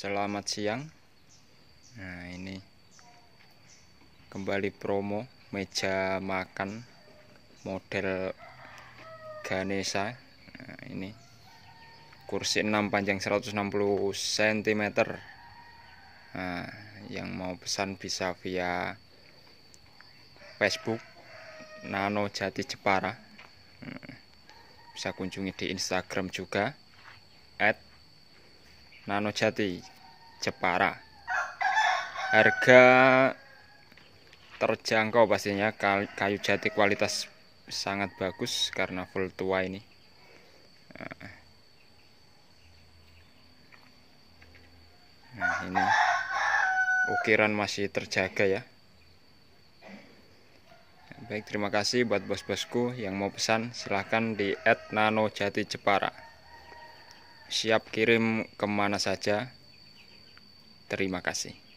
selamat siang nah ini kembali promo meja makan model Ganesha nah, ini kursi 6 panjang 160 cm nah, yang mau pesan bisa via Facebook Nano Jati Jepara nah, bisa kunjungi di Instagram juga at Nano Jati Jepara harga terjangkau pastinya kayu jati kualitas sangat bagus karena full tua ini eh. nah ini ukiran masih terjaga ya baik terima kasih buat bos-bosku yang mau pesan silahkan di add nano jati jepara siap kirim kemana saja. Terima kasih.